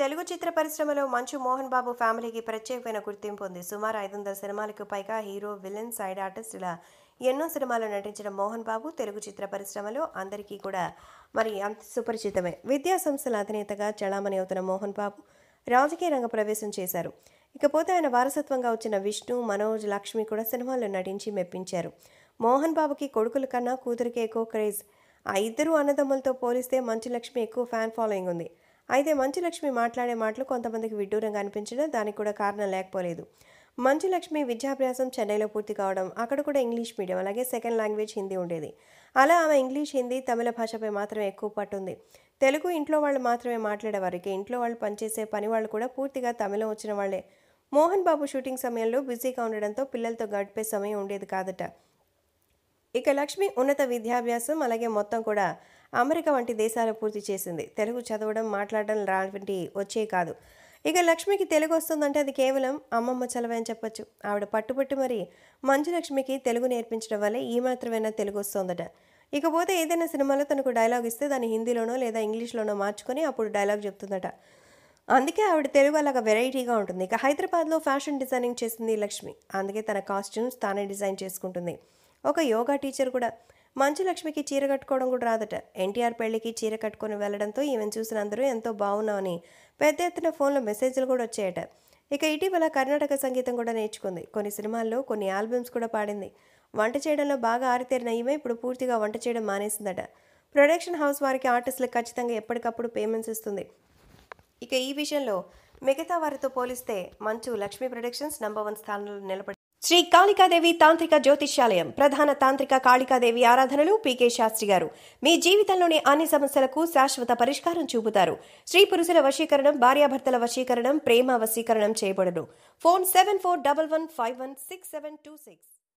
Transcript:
తెలుగు చిత్ర పరిశ్రమలో మంచు మోహన్ బాబు ఫ్యామిలీకి ప్రత్యేకమైన గుర్తింపు ఉంది సుమారు ఐదు వందల సినిమాలకు పైగా హీరో విలన్ సైడ్ ఆర్టిస్ట్ ఇలా ఎన్నో సినిమాల్లో నటించిన మోహన్ బాబు తెలుగు చిత్ర పరిశ్రమలో అందరికీ కూడా మరి అంత సుపరిచితమే విద్యా సంస్థల అధినేతగా చలామణి అవుతున్న మోహన్ బాబు రాజకీయ రంగ ప్రవేశం చేశారు ఇకపోతే ఆయన వారసత్వంగా వచ్చిన విష్ణు మనోజ్ లక్ష్మి కూడా సినిమాల్లో నటించి మెప్పించారు మోహన్ బాబుకి కొడుకుల కన్నా కూతురికి ఎక్కువ క్రేజ్ ఆ ఇద్దరు అన్నదమ్ములతో పోలిస్తే మంచు లక్ష్మి ఎక్కువ ఫ్యాన్ ఫాలోయింగ్ ఉంది అయితే మంచులక్ష్మి లక్ష్మి మాట్లాడే మాటలు కొంతమందికి విడ్డూరంగా అనిపించడం దానికి కూడా కారణం లేకపోలేదు మంచులక్ష్మి లక్ష్మి విద్యాభ్యాసం చెన్నైలో పూర్తి కావడం అక్కడ కూడా ఇంగ్లీష్ మీడియం అలాగే సెకండ్ లాంగ్వేజ్ హిందీ ఉండేది అలా ఆమె ఇంగ్లీష్ హిందీ తమిళ భాషపై మాత్రమే ఎక్కువ పట్టుంది తెలుగు ఇంట్లో వాళ్ళు మాత్రమే మాట్లాడేవారికి ఇంట్లో వాళ్ళు పనిచేసే పని వాళ్ళు కూడా పూర్తిగా తమిళం వచ్చిన వాళ్లే మోహన్ బాబు షూటింగ్ సమయంలో బిజీగా ఉండడంతో పిల్లలతో గడిపే సమయం ఉండేది కాదట ఇక లక్ష్మి ఉన్నత విద్యాభ్యాసం అలాగే మొత్తం కూడా అమెరికా వంటి దేశాలు పూర్తి చేసింది తెలుగు చదవడం మాట్లాడడం లాంటివి వచ్చే కాదు ఇక లక్ష్మికి తెలుగు వస్తుందంటే అది కేవలం అమ్మమ్మ చలవని అని చెప్పొచ్చు ఆవిడ పట్టుపట్టి మరి మంచు లక్ష్మికి తెలుగు నేర్పించడం వల్ల ఈ మాత్రమైనా తెలుగు వస్తుందట ఇకపోతే ఏదైనా సినిమాలో తనకు డైలాగ్ ఇస్తే దాన్ని హిందీలోనో లేదా ఇంగ్లీష్లోనో మార్చుకొని అప్పుడు డైలాగ్ చెప్తుందట అందుకే ఆవిడ తెలుగు అలాగా వెరైటీగా ఉంటుంది ఇక హైదరాబాద్లో ఫ్యాషన్ డిజైనింగ్ చేసింది లక్ష్మి అందుకే తన కాస్ట్యూమ్స్ తానే డిజైన్ చేసుకుంటుంది ఒక యోగా టీచర్ కూడా మంచు లక్ష్మికి చీర కట్టుకోవడం కూడా రాదట ఎన్టీఆర్ పెళ్లికి చీర కట్టుకుని వెళ్లడంతో ఈమెను చూసిన అందరూ ఎంతో బాగున్నామని పెద్ద ఎత్తున ఫోన్లో మెసేజ్లు కూడా వచ్చాయట ఇక ఇటీవల కర్ణాటక సంగీతం కూడా నేర్చుకుంది కొన్ని సినిమాల్లో కొన్ని ఆల్బమ్స్ కూడా పాడింది వంట చేయడంలో బాగా ఆరితేరిన ఈమె ఇప్పుడు పూర్తిగా వంట చేయడం మానేసిందట ప్రొడక్షన్ హౌస్ వారికి ఆర్టిస్టులకు ఖచ్చితంగా ఎప్పటికప్పుడు పేమెంట్స్ ఇస్తుంది ఇక ఈ విషయంలో మిగతా వారితో పోలిస్తే మంచు లక్ష్మీ ప్రొడక్షన్స్ నంబర్ వన్ స్థానంలో నిలబడి శ్రీ కాళికాదేవి తాంత్రిక జ్యోతిష్యాలయం ప్రధాన తాంత్రిక కాళికాదేవి ఆరాధనలు పీకే శాస్త్రి గారు మీ జీవితంలోని అన్ని సమస్యలకు శాశ్వత పరిష్కారం చూపుతారు స్త్రీ పురుషుల వశీకరణం భార్యాభర్తల వశీకరణం ప్రేమ వశీకరణం చేయబడను phone seven four double one five one six seven two six